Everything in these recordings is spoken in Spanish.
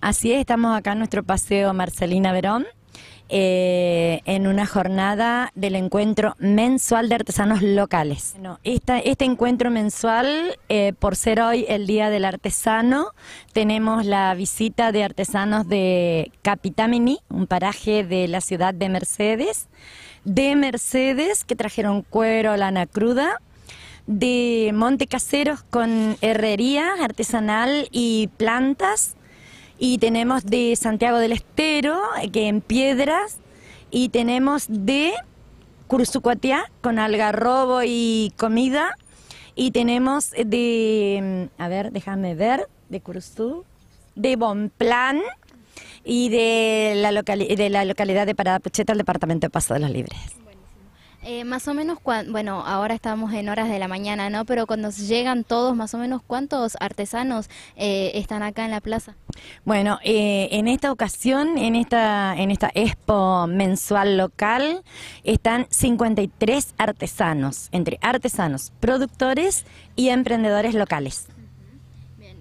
Así es, estamos acá en nuestro paseo Marcelina Verón. Eh, en una jornada del encuentro mensual de artesanos locales. Bueno, este encuentro mensual, eh, por ser hoy el Día del Artesano, tenemos la visita de artesanos de Capitamini, un paraje de la ciudad de Mercedes, de Mercedes, que trajeron cuero, lana cruda, de Monte Caseros con herrería artesanal y plantas, y tenemos de Santiago del Estero, que en piedras, y tenemos de Curzucuatiá, con algarrobo y comida, y tenemos de, mm, a ver, déjame ver, de Curuzú, de Bonplan y de la, de la localidad de Parada Pucheta, el departamento de Paso de los Libres. Eh, más o menos, bueno, ahora estamos en horas de la mañana, ¿no? Pero cuando llegan todos, más o menos, ¿cuántos artesanos eh, están acá en la plaza? Bueno, eh, en esta ocasión, en esta, en esta expo mensual local, están 53 artesanos, entre artesanos, productores y emprendedores locales.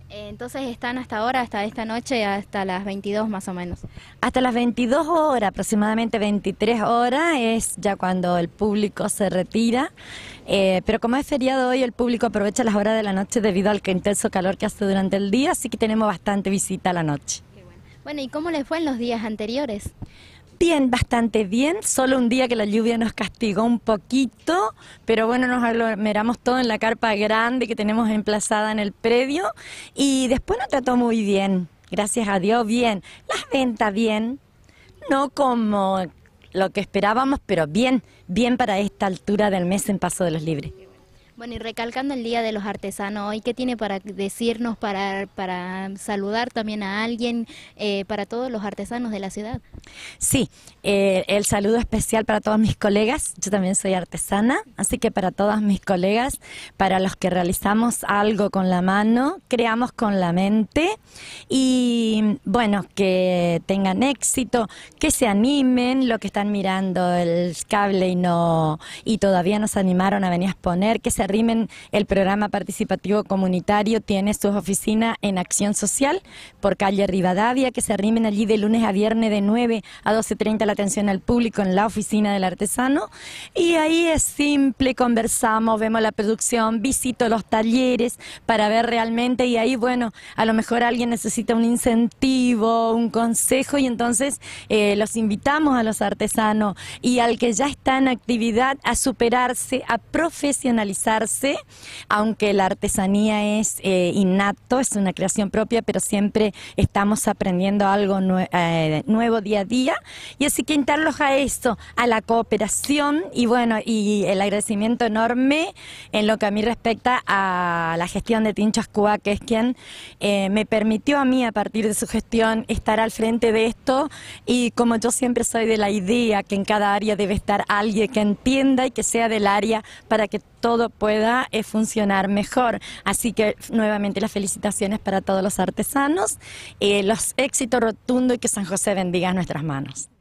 Entonces están hasta ahora, hasta esta noche, hasta las 22 más o menos. Hasta las 22 horas, aproximadamente 23 horas, es ya cuando el público se retira. Eh, pero como es feriado hoy, el público aprovecha las horas de la noche debido al intenso calor que hace durante el día, así que tenemos bastante visita a la noche. bueno, ¿y cómo les fue en los días anteriores? Bien, bastante bien. Solo un día que la lluvia nos castigó un poquito, pero bueno, nos aglomeramos todo en la carpa grande que tenemos emplazada en el predio y después nos trató muy bien. Gracias a Dios, bien. Las ventas bien. No como lo que esperábamos, pero bien, bien para esta altura del mes en Paso de los Libres. Bueno, y recalcando el Día de los Artesanos, hoy, ¿qué tiene para decirnos, para, para saludar también a alguien, eh, para todos los artesanos de la ciudad? Sí, eh, el saludo especial para todos mis colegas, yo también soy artesana, así que para todos mis colegas, para los que realizamos algo con la mano, creamos con la mente y bueno, que tengan éxito, que se animen, los que están mirando el cable y, no, y todavía nos animaron a venir a exponer, que se Rimen, el programa participativo comunitario, tiene sus oficinas en Acción Social por calle Rivadavia, que se arrimen allí de lunes a viernes de 9 a 12.30 la atención al público en la oficina del artesano. Y ahí es simple, conversamos, vemos la producción, visito los talleres para ver realmente y ahí, bueno, a lo mejor alguien necesita un incentivo, un consejo y entonces eh, los invitamos a los artesanos y al que ya está en actividad a superarse, a profesionalizar aunque la artesanía es eh, innato, es una creación propia, pero siempre estamos aprendiendo algo eh, nuevo día a día. Y así que invitarlos a esto, a la cooperación y bueno, y el agradecimiento enorme en lo que a mí respecta a la gestión de Tinchas Cuba, que es quien eh, me permitió a mí a partir de su gestión estar al frente de esto y como yo siempre soy de la idea que en cada área debe estar alguien que entienda y que sea del área para que todo pueda pueda eh, funcionar mejor. Así que nuevamente las felicitaciones para todos los artesanos, eh, los éxitos rotundos y que San José bendiga nuestras manos.